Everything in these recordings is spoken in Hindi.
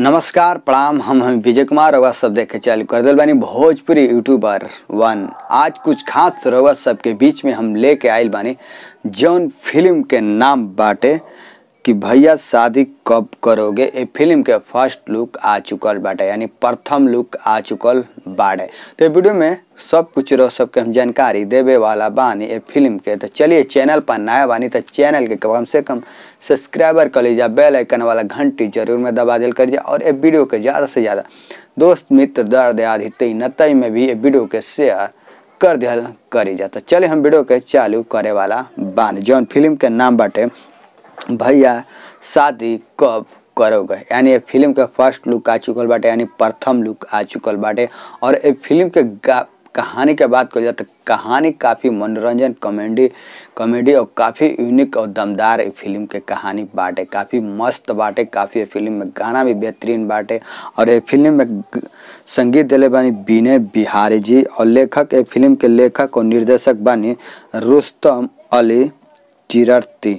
नमस्कार प्रणाम हम हम विजय कुमार होगा सब देखे चालू कर दल बानी भोजपुरी यूट्यूबर वन आज कुछ खास सब के बीच में हम लेके आयल बानी जौन फिल्म के नाम बाटे कि भैया शादी कब करोगे ये फिल्म के फर्स्ट लुक आ चुकल बाटे यानी प्रथम लुक आ चुकल बाटे तो वीडियो में सब कुछ रह के हम जानकारी देवे वाला बानी ये फिल्म के तो चलिए चैनल पर नया बानी तो चैनल के कम से कम सब्सक्राइबर कर लीजिए बेल आइकन वाला घंटी जरूर में दबा दिल करिए और ये वीडियो के ज़्यादा से ज़्यादा दोस्त मित्र दर्द आदि तई नतई में भी ये वीडियो के शेयर कर दिया करी जाता तो चले हम वीडियो के चालू करे वाला बानी जौन फिल्म के नाम बाटे भैया शादी कब करोगे यानी ये फिल्म के फर्स्ट लुक आ चुकल बाटे यानी प्रथम लुक आ चुकल बाटे और ये फिल्म के कहानी के बात करें तो कहानी काफ़ी मनोरंजन कॉमेडी कॉमेडी और काफ़ी यूनिक और दमदार फिल्म के कहानी बाटे काफ़ी मस्त बाटे काफ़ी फिल्म में गाना भी बेहतरीन बाटे और ये फिल्म में संगीत दिले बानी विनय बिहारी जी और लेखक ये फिल्म के लेखक और निर्देशक बानी रुस्तम अली चिरती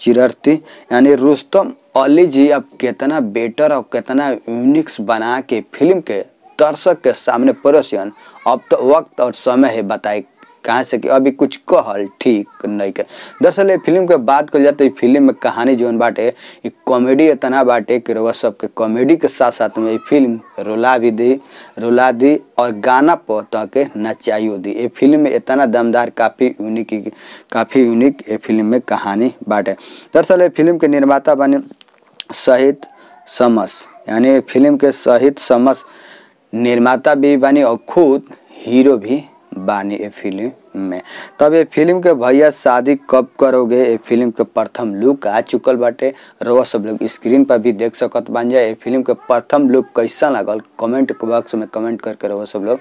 चिरती यानी रुस्तम अली जी अब कितना बेटर और कितना यूनिक्स बना के फिल्म के दर्शक के सामने परोसियन अब तो वक्त और समय है बताए कहाँ से कि अभी कुछ कहल ठीक नहीं कर दरअसल फिल्म के बात कर जाते फिल्म में कहानी जोन बाटे ये कॉमेडी इतना बाटे कि रउआ सबके कॉमेडी के साथ साथ में ये फिल्म रोला भी दी रोला दी और गाना पर के नचाइयो दी ये फिल्म में इतना दमदार काफ़ी यूनिक काफ़ी यूनिक ये फिल्म में कहानी बाटे दरअसल फिल्म के निर्माता बने शहीद समस यानी फिल्म के शहीद समस निर्माता भी बनी और खुद हीरो भी बानी ये फिल्म में तब तो ये फिल्म के भैया शादी कब करोगे ये फिल्म के प्रथम लुक आ चुकल बाटे रोआ सब लोग स्क्रीन पर भी देख सकत बन जाए ये फिल्म के प्रथम लुक कैसा लागल कमेंट बॉक्स में कमेंट करके रोआ सब लोग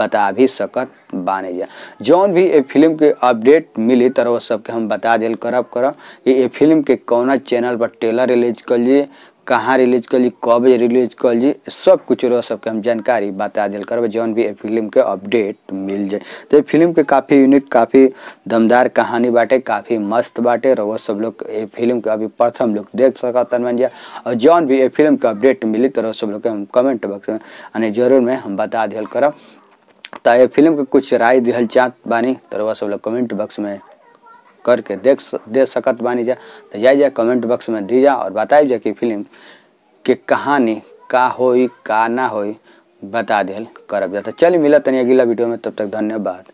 बता भी सकत बने जा जौन भी ये फिल्म के अपडेट मिली तरह सबके हम बता दिल करब करब ये फिल्म के कोना चैनल पर ट्रेलर रिलीज करिए कहाँ रिलीज कल कब रिलीज कल सब कुछ रह सबके हम जानकारी बता दिल करब जौन भी फिल्म के अपडेट मिल जाए तो फिल्म के काफ़ी यूनिक काफ़ी दमदार कहानी बाटे काफ़ी मस्त बाटे रहो सब लोग ये फिल्म के अभी प्रथम लोग देख मान जाए और जौन भी ये फिल्म के अपडेट मिली तो सब लोग के हम कमेंट बॉक्स में यानी जरूर में हम बता दिल करब तो ये फिल्म के कुछ राय दिल चाहत बानी तो सब लोग कमेंट बॉक्स में करके देख दे सकत बानी जा तो जाइजा कमेंट बॉक्स में दी जा और बताई जा कि फिल्म के कहानी का हो का ना हो बता दिल करब तो चल मिलत तनी अगला वीडियो में तब तक धन्यवाद